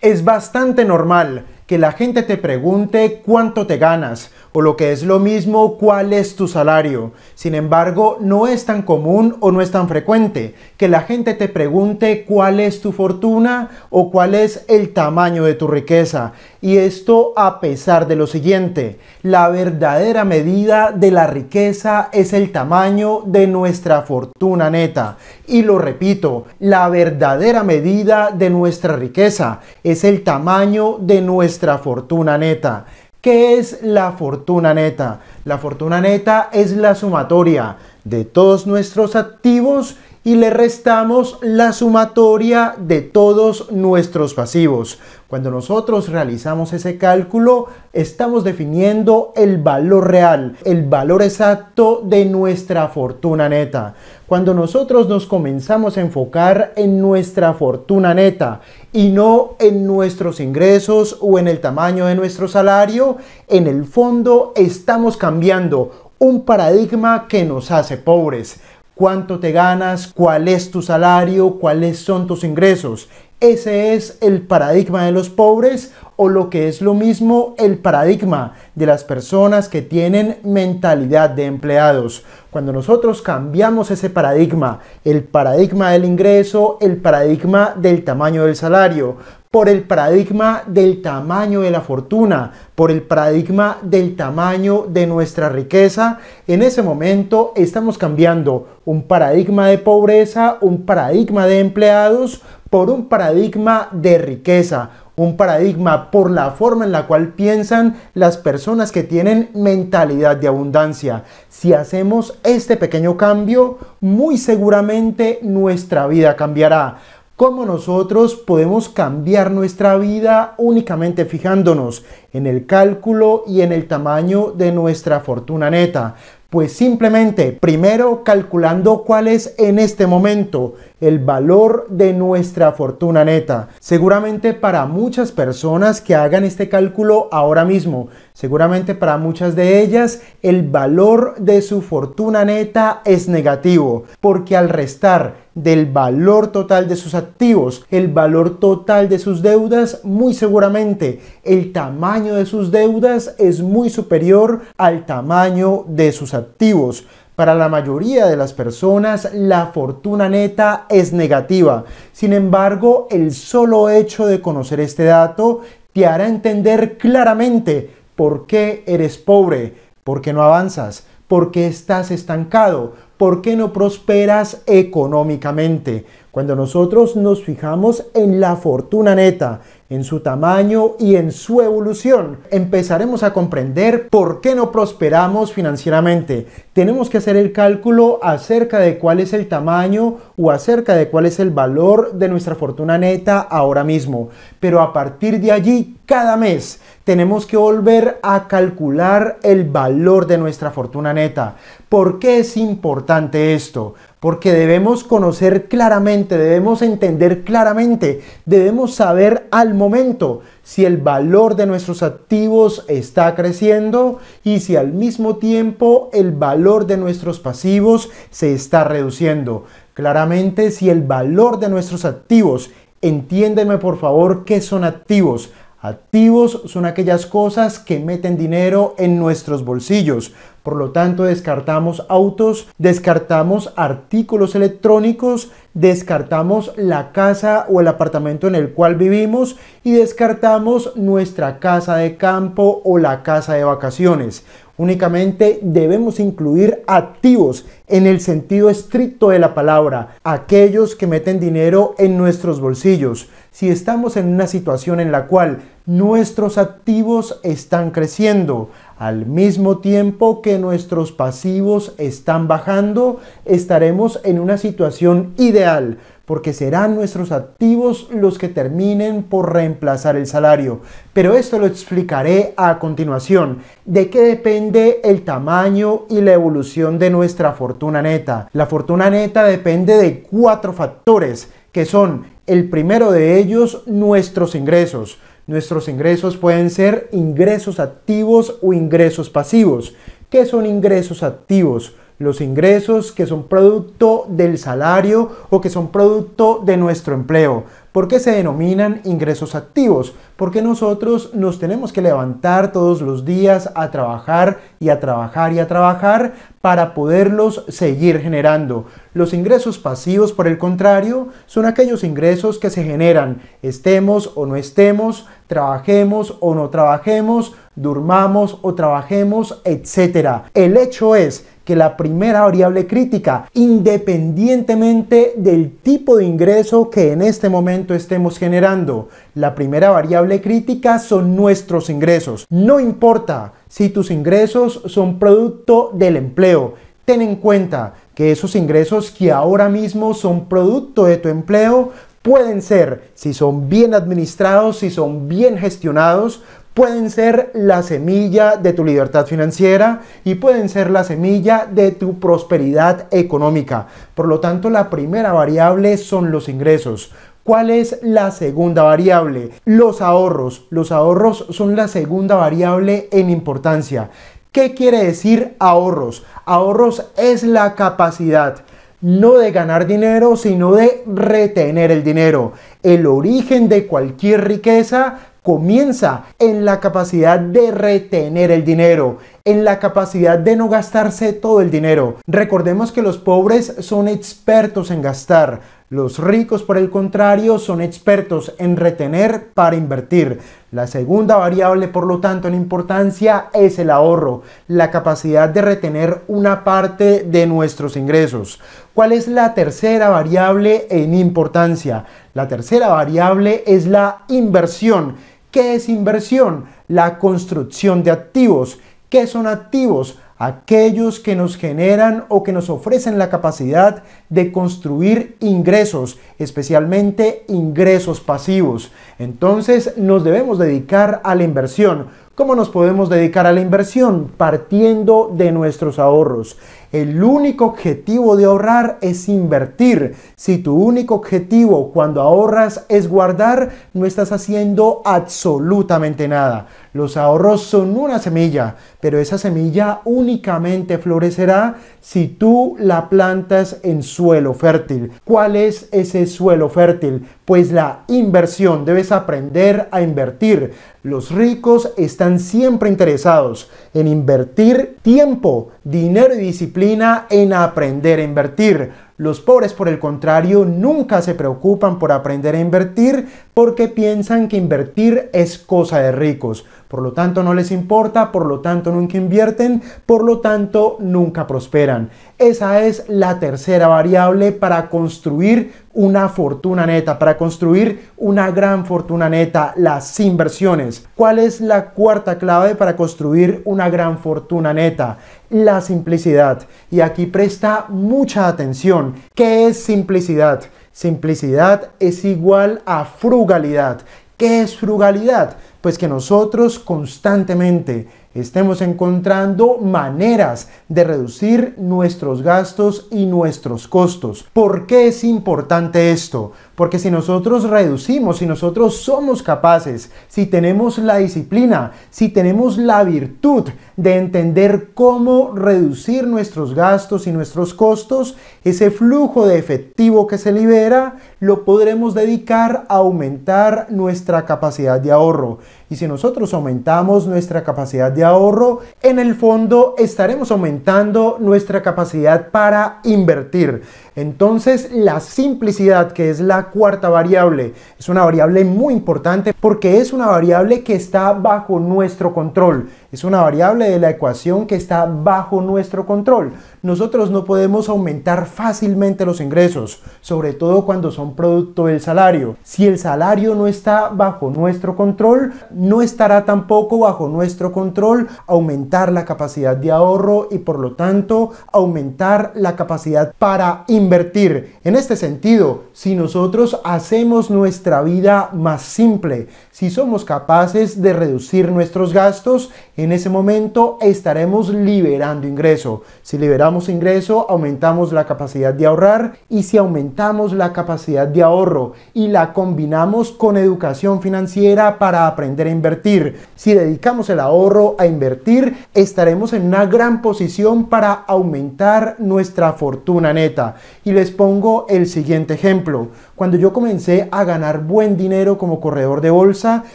es bastante normal que la gente te pregunte cuánto te ganas o lo que es lo mismo cuál es tu salario. Sin embargo, no es tan común o no es tan frecuente que la gente te pregunte cuál es tu fortuna o cuál es el tamaño de tu riqueza. Y esto a pesar de lo siguiente, la verdadera medida de la riqueza es el tamaño de nuestra fortuna neta. Y lo repito, la verdadera medida de nuestra riqueza es el tamaño de nuestra fortuna neta. ¿Qué es la fortuna neta? La fortuna neta es la sumatoria de todos nuestros activos y le restamos la sumatoria de todos nuestros pasivos. Cuando nosotros realizamos ese cálculo, estamos definiendo el valor real, el valor exacto de nuestra fortuna neta. Cuando nosotros nos comenzamos a enfocar en nuestra fortuna neta y no en nuestros ingresos o en el tamaño de nuestro salario, en el fondo estamos cambiando un paradigma que nos hace pobres cuánto te ganas, cuál es tu salario, cuáles son tus ingresos. Ese es el paradigma de los pobres o lo que es lo mismo el paradigma de las personas que tienen mentalidad de empleados. Cuando nosotros cambiamos ese paradigma, el paradigma del ingreso, el paradigma del tamaño del salario, por el paradigma del tamaño de la fortuna, por el paradigma del tamaño de nuestra riqueza, en ese momento estamos cambiando un paradigma de pobreza, un paradigma de empleados por un paradigma de riqueza, un paradigma por la forma en la cual piensan las personas que tienen mentalidad de abundancia. Si hacemos este pequeño cambio, muy seguramente nuestra vida cambiará. ¿Cómo nosotros podemos cambiar nuestra vida únicamente fijándonos en el cálculo y en el tamaño de nuestra fortuna neta? Pues simplemente, primero calculando cuál es en este momento el valor de nuestra fortuna neta. Seguramente para muchas personas que hagan este cálculo ahora mismo, seguramente para muchas de ellas el valor de su fortuna neta es negativo, porque al restar del valor total de sus activos, el valor total de sus deudas, muy seguramente el tamaño de sus deudas es muy superior al tamaño de sus activos activos. Para la mayoría de las personas la fortuna neta es negativa. Sin embargo, el solo hecho de conocer este dato te hará entender claramente por qué eres pobre, por qué no avanzas, por qué estás estancado, por qué no prosperas económicamente. Cuando nosotros nos fijamos en la fortuna neta, en su tamaño y en su evolución, empezaremos a comprender por qué no prosperamos financieramente. Tenemos que hacer el cálculo acerca de cuál es el tamaño o acerca de cuál es el valor de nuestra fortuna neta ahora mismo. Pero a partir de allí, cada mes, tenemos que volver a calcular el valor de nuestra fortuna neta. ¿Por qué es importante esto? porque debemos conocer claramente, debemos entender claramente, debemos saber al momento si el valor de nuestros activos está creciendo y si al mismo tiempo el valor de nuestros pasivos se está reduciendo. Claramente si el valor de nuestros activos, entiéndeme por favor qué son activos. Activos son aquellas cosas que meten dinero en nuestros bolsillos. Por lo tanto, descartamos autos, descartamos artículos electrónicos, descartamos la casa o el apartamento en el cual vivimos y descartamos nuestra casa de campo o la casa de vacaciones. Únicamente debemos incluir activos en el sentido estricto de la palabra, aquellos que meten dinero en nuestros bolsillos. Si estamos en una situación en la cual nuestros activos están creciendo. Al mismo tiempo que nuestros pasivos están bajando, estaremos en una situación ideal porque serán nuestros activos los que terminen por reemplazar el salario. Pero esto lo explicaré a continuación, de qué depende el tamaño y la evolución de nuestra fortuna neta. La fortuna neta depende de cuatro factores, que son el primero de ellos, nuestros ingresos. Nuestros ingresos pueden ser ingresos activos o ingresos pasivos. ¿Qué son ingresos activos? los ingresos que son producto del salario o que son producto de nuestro empleo. ¿Por qué se denominan ingresos activos? Porque nosotros nos tenemos que levantar todos los días a trabajar y a trabajar y a trabajar para poderlos seguir generando. Los ingresos pasivos, por el contrario, son aquellos ingresos que se generan, estemos o no estemos, trabajemos o no trabajemos, durmamos o trabajemos, etc. El hecho es que la primera variable crítica, independientemente del tipo de ingreso que en este momento estemos generando. La primera variable crítica son nuestros ingresos. No importa si tus ingresos son producto del empleo. Ten en cuenta que esos ingresos que ahora mismo son producto de tu empleo pueden ser, si son bien administrados, si son bien gestionados, pueden ser la semilla de tu libertad financiera y pueden ser la semilla de tu prosperidad económica. Por lo tanto, la primera variable son los ingresos. ¿Cuál es la segunda variable? Los ahorros. Los ahorros son la segunda variable en importancia. ¿Qué quiere decir ahorros? Ahorros es la capacidad no de ganar dinero, sino de retener el dinero. El origen de cualquier riqueza comienza en la capacidad de retener el dinero, en la capacidad de no gastarse todo el dinero. Recordemos que los pobres son expertos en gastar. Los ricos, por el contrario, son expertos en retener para invertir. La segunda variable, por lo tanto, en importancia es el ahorro, la capacidad de retener una parte de nuestros ingresos. ¿Cuál es la tercera variable en importancia? La tercera variable es la inversión ¿Qué es inversión? La construcción de activos. ¿Qué son activos? Aquellos que nos generan o que nos ofrecen la capacidad de construir ingresos, especialmente ingresos pasivos. Entonces nos debemos dedicar a la inversión. ¿Cómo nos podemos dedicar a la inversión? Partiendo de nuestros ahorros. El único objetivo de ahorrar es invertir. Si tu único objetivo cuando ahorras es guardar, no estás haciendo absolutamente nada. Los ahorros son una semilla, pero esa semilla únicamente florecerá si tú la plantas en su suelo fértil. ¿Cuál es ese suelo fértil? Pues la inversión. Debes aprender a invertir. Los ricos están siempre interesados en invertir tiempo, dinero y disciplina en aprender a invertir. Los pobres, por el contrario, nunca se preocupan por aprender a invertir porque piensan que invertir es cosa de ricos. Por lo tanto, no les importa, por lo tanto, nunca invierten, por lo tanto, nunca prosperan. Esa es la tercera variable para construir una fortuna neta, para construir una gran fortuna neta, las inversiones. ¿Cuál es la cuarta clave para construir una gran fortuna neta? La simplicidad. Y aquí presta mucha atención. ¿Qué es simplicidad? Simplicidad es igual a frugalidad. ¿Qué es frugalidad? Pues que nosotros constantemente estemos encontrando maneras de reducir nuestros gastos y nuestros costos. ¿Por qué es importante esto? Porque si nosotros reducimos, si nosotros somos capaces, si tenemos la disciplina, si tenemos la virtud de entender cómo reducir nuestros gastos y nuestros costos, ese flujo de efectivo que se libera lo podremos dedicar a aumentar nuestra capacidad de ahorro. Y si nosotros aumentamos nuestra capacidad de ahorro, en el fondo estaremos aumentando nuestra capacidad para invertir. Entonces, la simplicidad, que es la cuarta variable, es una variable muy importante porque es una variable que está bajo nuestro control. Es una variable de la ecuación que está bajo nuestro control. Nosotros no podemos aumentar fácilmente los ingresos, sobre todo cuando son producto del salario. Si el salario no está bajo nuestro control, no estará tampoco bajo nuestro control aumentar la capacidad de ahorro y por lo tanto aumentar la capacidad para invertir. En este sentido, si nosotros hacemos nuestra vida más simple, si somos capaces de reducir nuestros gastos, en ese momento estaremos liberando ingreso. Si liberamos ingreso, aumentamos la capacidad de ahorrar y si aumentamos la capacidad de ahorro y la combinamos con educación financiera para aprender a invertir, si dedicamos el ahorro a invertir, estaremos en una gran posición para aumentar nuestra fortuna neta. Y les pongo el siguiente ejemplo. Cuando yo comencé a ganar buen dinero como corredor de bolsa,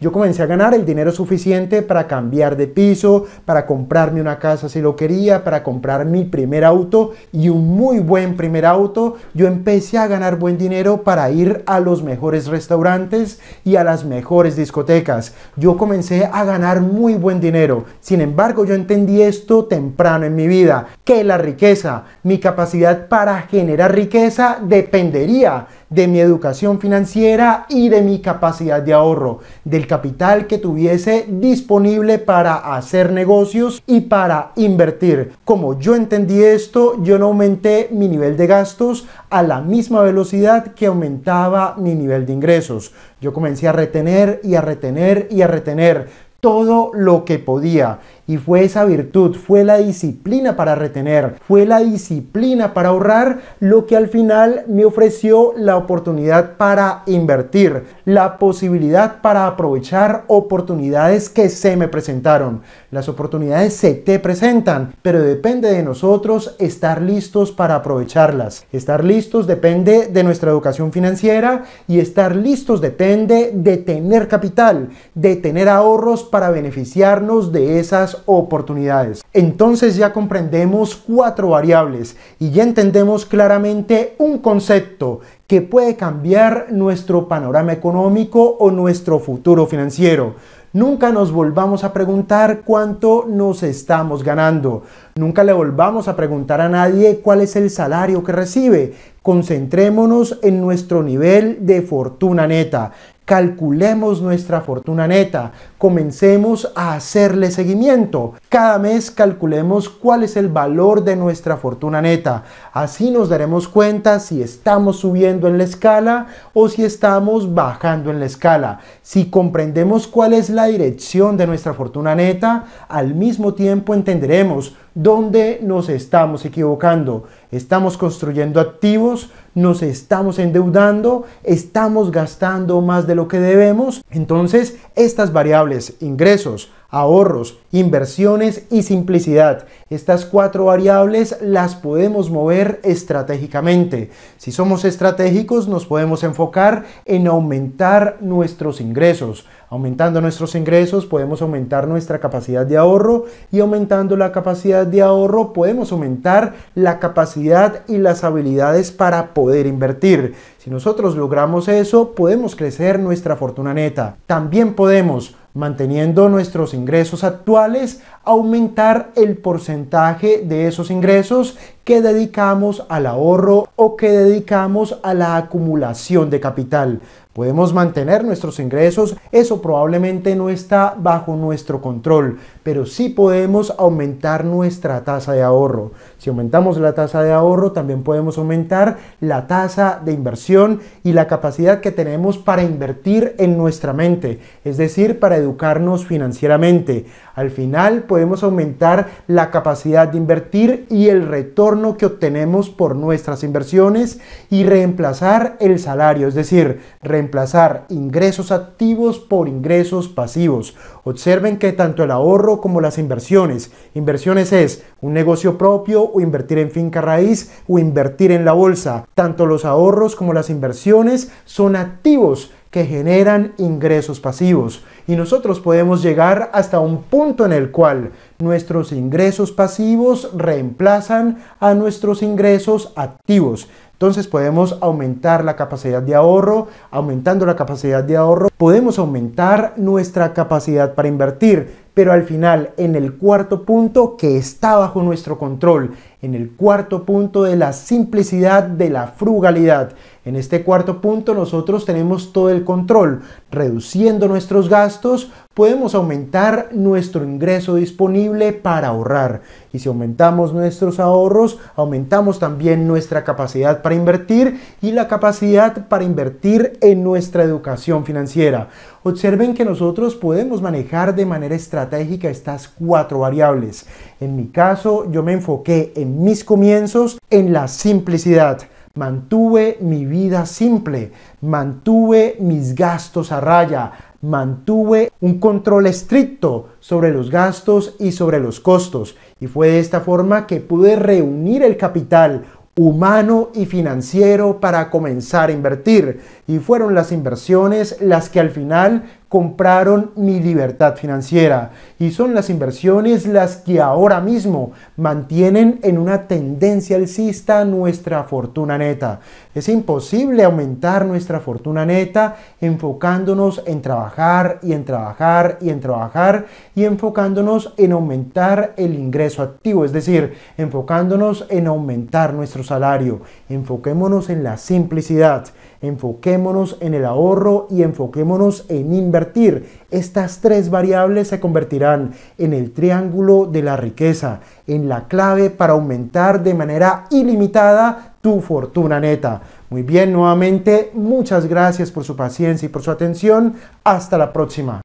yo comencé a ganar el dinero suficiente para cambiar de piso, para comprarme una casa si lo quería, para comprar mi primer auto y un muy buen primer auto. Yo empecé a ganar buen dinero para ir a los mejores restaurantes y a las mejores discotecas. Yo comencé a ganar muy buen dinero. Sin embargo, yo entendí esto temprano en mi vida, que la riqueza, mi capacidad para generar riqueza dependería de mi educación financiera y de mi capacidad de ahorro, del capital que tuviese disponible para hacer negocios y para invertir. Como yo entendí esto, yo no aumenté mi nivel de gastos a la misma velocidad que aumentaba mi nivel de ingresos. Yo comencé a retener y a retener y a retener todo lo que podía. Y fue esa virtud, fue la disciplina para retener, fue la disciplina para ahorrar lo que al final me ofreció la oportunidad para invertir, la posibilidad para aprovechar oportunidades que se me presentaron. Las oportunidades se te presentan, pero depende de nosotros estar listos para aprovecharlas. Estar listos depende de nuestra educación financiera y estar listos depende de tener capital, de tener ahorros para beneficiarnos de esas oportunidades. Entonces ya comprendemos cuatro variables y ya entendemos claramente un concepto que puede cambiar nuestro panorama económico o nuestro futuro financiero. Nunca nos volvamos a preguntar cuánto nos estamos ganando. Nunca le volvamos a preguntar a nadie cuál es el salario que recibe. Concentrémonos en nuestro nivel de fortuna neta, calculemos nuestra fortuna neta, comencemos a hacerle seguimiento. Cada mes calculemos cuál es el valor de nuestra fortuna neta. Así nos daremos cuenta si estamos subiendo en la escala o si estamos bajando en la escala. Si comprendemos cuál es la dirección de nuestra fortuna neta, al mismo tiempo entenderemos ¿Dónde nos estamos equivocando. Estamos construyendo activos, nos estamos endeudando, estamos gastando más de lo que debemos. Entonces, estas variables, ingresos, ahorros, inversiones y simplicidad. Estas cuatro variables las podemos mover estratégicamente. Si somos estratégicos nos podemos enfocar en aumentar nuestros ingresos. Aumentando nuestros ingresos podemos aumentar nuestra capacidad de ahorro y aumentando la capacidad de ahorro podemos aumentar la capacidad y las habilidades para poder invertir. Si nosotros logramos eso, podemos crecer nuestra fortuna neta. También podemos, manteniendo nuestros ingresos actuales, aumentar el porcentaje de esos ingresos que dedicamos al ahorro o que dedicamos a la acumulación de capital. Podemos mantener nuestros ingresos, eso probablemente no está bajo nuestro control, pero sí podemos aumentar nuestra tasa de ahorro. Si aumentamos la tasa de ahorro, también podemos aumentar la tasa de inversión y la capacidad que tenemos para invertir en nuestra mente, es decir, para educarnos financieramente. Al final, podemos podemos aumentar la capacidad de invertir y el retorno que obtenemos por nuestras inversiones y reemplazar el salario, es decir, reemplazar ingresos activos por ingresos pasivos. Observen que tanto el ahorro como las inversiones, inversiones es un negocio propio o invertir en finca raíz o invertir en la bolsa, tanto los ahorros como las inversiones son activos que generan ingresos pasivos y nosotros podemos llegar hasta un punto en el cual nuestros ingresos pasivos reemplazan a nuestros ingresos activos. Entonces podemos aumentar la capacidad de ahorro, aumentando la capacidad de ahorro podemos aumentar nuestra capacidad para invertir, pero al final en el cuarto punto que está bajo nuestro control en el cuarto punto de la simplicidad de la frugalidad. En este cuarto punto nosotros tenemos todo el control. Reduciendo nuestros gastos podemos aumentar nuestro ingreso disponible para ahorrar. Y si aumentamos nuestros ahorros, aumentamos también nuestra capacidad para invertir y la capacidad para invertir en nuestra educación financiera. Observen que nosotros podemos manejar de manera estratégica estas cuatro variables. En mi caso, yo me enfoqué en mis comienzos en la simplicidad. Mantuve mi vida simple, mantuve mis gastos a raya, mantuve un control estricto sobre los gastos y sobre los costos. Y fue de esta forma que pude reunir el capital humano y financiero para comenzar a invertir. Y fueron las inversiones las que al final compraron mi libertad financiera y son las inversiones las que ahora mismo mantienen en una tendencia alcista nuestra fortuna neta. Es imposible aumentar nuestra fortuna neta enfocándonos en trabajar y en trabajar y en trabajar y enfocándonos en aumentar el ingreso activo, es decir, enfocándonos en aumentar nuestro salario. Enfoquémonos en la simplicidad Enfoquémonos en el ahorro y enfoquémonos en invertir. Estas tres variables se convertirán en el triángulo de la riqueza, en la clave para aumentar de manera ilimitada tu fortuna neta. Muy bien, nuevamente, muchas gracias por su paciencia y por su atención. Hasta la próxima.